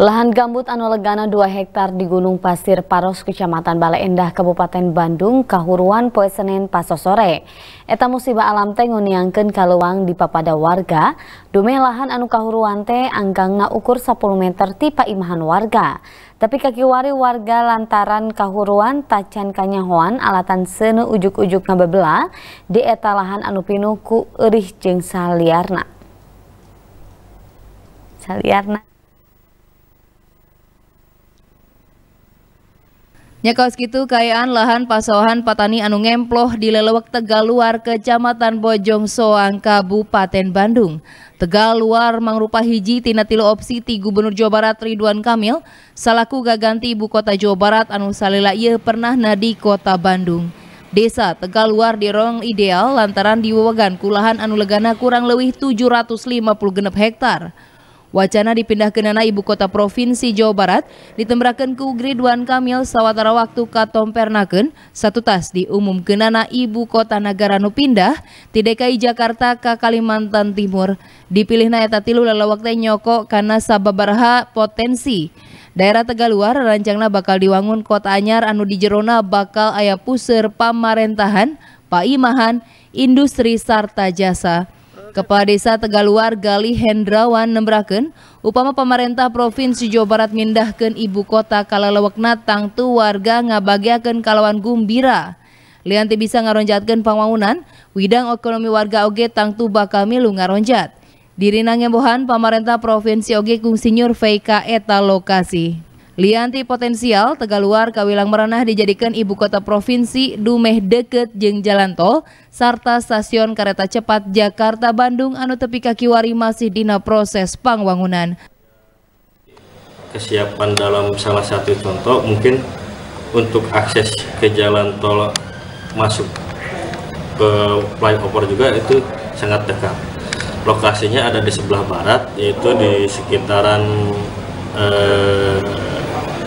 Lahan gambut Anolegana 2 hektar di Gunung Pasir Paros, Kecamatan Bale Endah, Kabupaten Bandung, kahuruan poe Senin paso sore. Eta musibah alam teh nguniangkeun kaluang di papada warga, Dume lahan anu kahuruan teh anggangna ukur 10 meter ti imahan warga. Tapi kaki wari warga lantaran kahuruan tacan kanyahoan alatan senu ujuk-ujuk ngabebela di eta lahan anu pinuku ku erih jeung saliarna. Saliarna. Nya kaos gitu kayaan lahan pasohan patani anu ngemploh di lelewek Tegal Luar Kecamatan Bojong Soang Kabupaten Bandung. Tegal Luar mangrupa hiji tina tilu opsi ti Gubernur Jawa Barat Ridwan Kamil salaku gaganti ibu kota Jawa Barat anu salila ia pernah nadi kota Bandung. Desa Tegal Luar rong ideal lantaran diwewegan kulahan anu legana kurang lima 750 genep hektar. Wacana dipindah ke Nana ibu kota Provinsi Jawa Barat ditembrakan ke Ugri Kamil sawatara waktu katom pernaken satu tas di umum ke Nana ibu kota negara nu pindah di DKI Jakarta ke Kalimantan Timur dipilih na eta tilu lalawakte nyoko karena sababarha potensi daerah Tegaluar rancangna bakal diwangun kota anyar anu di Jerona bakal ayah puser pamarentahan paimahan industri sarta jasa Kepala Desa Tegaluar Gali Hendrawan nembraken, upama pemerintah Provinsi Jawa Barat mindahkan ibu kota Kalalewak Natang tu warga ngabagiakan kalawan gumbira. Lianti bisa ngaronjatkan pembangunan, widang ekonomi warga oge tangtu bakal milu ngaronjat. Dirinang Bohan, pemerintah Provinsi oge kung senior VK lokasi. Lianti potensial Tegaluar Kawilang Merenah dijadikan ibu kota provinsi Dumeh deket jeng jalan tol serta stasiun kereta cepat Jakarta Bandung anu tepi kakiwari masih dina proses pangwangunan. Kesiapan dalam salah satu contoh mungkin untuk akses ke jalan tol masuk ke flyover juga itu sangat dekat. Lokasinya ada di sebelah barat yaitu di sekitaran eh,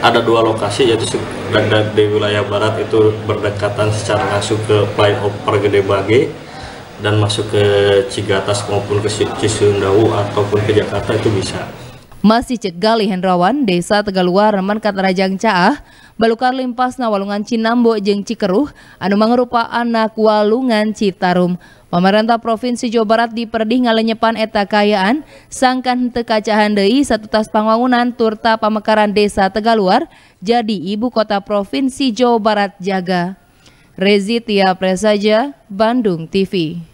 ada dua lokasi yaitu berada di wilayah barat itu berdekatan secara langsung ke flyover Gede Bage dan masuk ke Cigatas maupun ke Cisundawu ataupun ke Jakarta itu bisa. Masih cegali Hendrawan, Desa Tegaluar, Mankat Rajang Caah, Balukar Limpas Nawalungan Cinambo Jeng Cikeruh, anu Mangerupa anak Walungan Citarum. Pemerintah Provinsi Jawa Barat diperdih ngalenyepan eta kayaan, sangkan tekacahan dei satu tas pangwangunan turta pamekaran Desa Tegaluar jadi ibu kota Provinsi Jawa Barat jaga. Rezi Tia Presaja, Bandung TV.